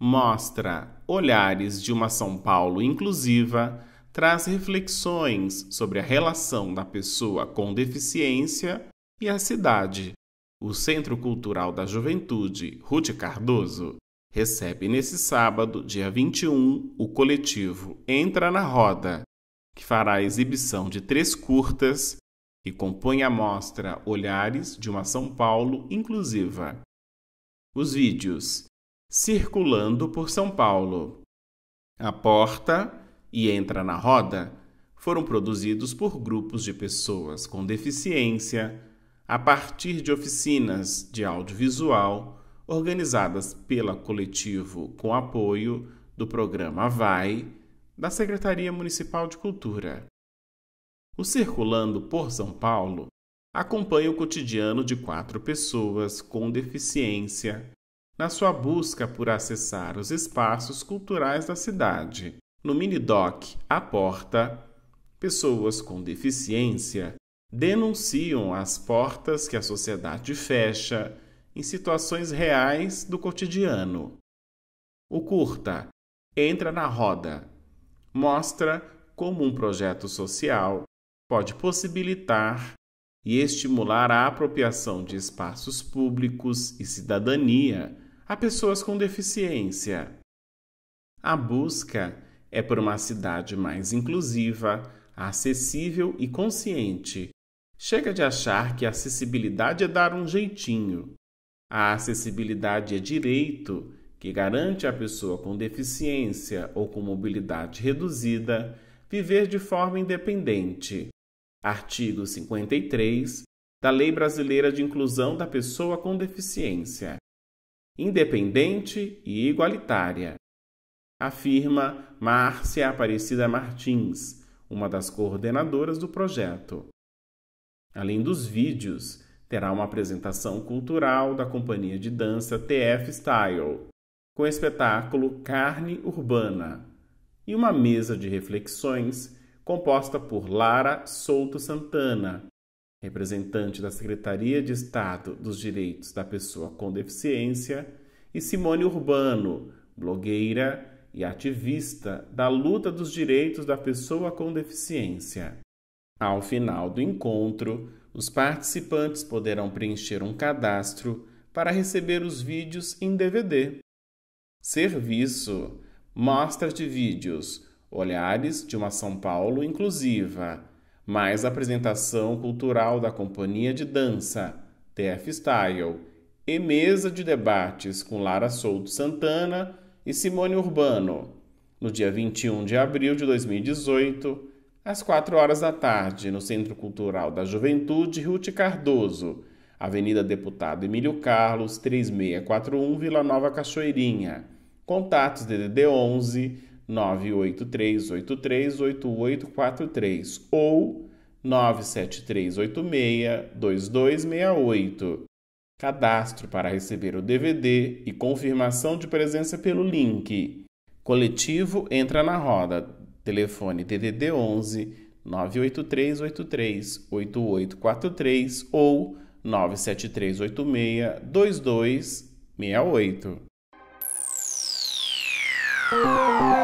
Mostra Olhares de uma São Paulo Inclusiva traz reflexões sobre a relação da pessoa com deficiência e a cidade. O Centro Cultural da Juventude, Ruth Cardoso, recebe nesse sábado, dia 21, o coletivo Entra na Roda, que fará a exibição de três curtas e compõe a mostra Olhares de uma São Paulo Inclusiva. Os vídeos Circulando por São Paulo, A Porta e Entra na Roda foram produzidos por grupos de pessoas com deficiência a partir de oficinas de audiovisual organizadas pela Coletivo com apoio do programa Vai da Secretaria Municipal de Cultura. O Circulando por São Paulo acompanha o cotidiano de quatro pessoas com deficiência na sua busca por acessar os espaços culturais da cidade. No mini-doc A Porta, pessoas com deficiência denunciam as portas que a sociedade fecha em situações reais do cotidiano. O curta Entra na Roda mostra como um projeto social pode possibilitar e estimular a apropriação de espaços públicos e cidadania a pessoas com deficiência. A busca é por uma cidade mais inclusiva, acessível e consciente. Chega de achar que a acessibilidade é dar um jeitinho. A acessibilidade é direito que garante à pessoa com deficiência ou com mobilidade reduzida viver de forma independente, artigo 53 da Lei Brasileira de Inclusão da Pessoa com Deficiência, independente e igualitária, afirma Márcia Aparecida Martins, uma das coordenadoras do projeto. Além dos vídeos, terá uma apresentação cultural da companhia de dança TF Style, com o espetáculo Carne Urbana, e uma mesa de reflexões composta por Lara Souto Santana, representante da Secretaria de Estado dos Direitos da Pessoa com Deficiência, e Simone Urbano, blogueira e ativista da luta dos direitos da pessoa com deficiência. Ao final do encontro, os participantes poderão preencher um cadastro para receber os vídeos em DVD. Serviço: Mostra de vídeos olhares de uma São Paulo inclusiva, mais apresentação cultural da companhia de dança, TF Style, e mesa de debates com Lara Souto Santana e Simone Urbano, no dia 21 de abril de 2018, às 4 horas da tarde, no Centro Cultural da Juventude Ruth Cardoso, Avenida Deputado Emílio Carlos, 3641 Vila Nova Cachoeirinha. Contatos DDD 11 983838843 ou 973862268. Cadastro para receber o DVD e confirmação de presença pelo link. Coletivo entra na roda. Telefone DDD 11 983838843 ou 97386 2268.